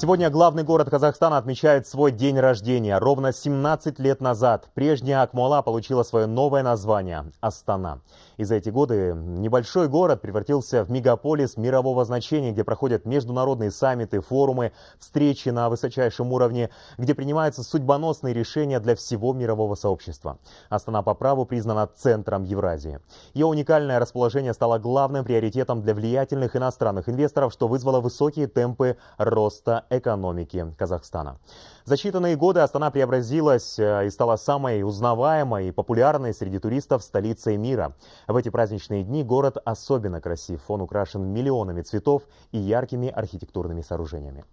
Сегодня главный город Казахстана отмечает свой день рождения. Ровно 17 лет назад прежняя Акмола получила свое новое название – Астана. И за эти годы небольшой город превратился в мегаполис мирового значения, где проходят международные саммиты, форумы, встречи на высочайшем уровне, где принимаются судьбоносные решения для всего мирового сообщества. Астана по праву признана центром Евразии. Ее уникальное расположение стало главным приоритетом для влиятельных иностранных инвесторов, что вызвало высокие темпы роста экономики Казахстана. За считанные годы Астана преобразилась э, и стала самой узнаваемой и популярной среди туристов столицей мира. В эти праздничные дни город особенно красив. Он украшен миллионами цветов и яркими архитектурными сооружениями.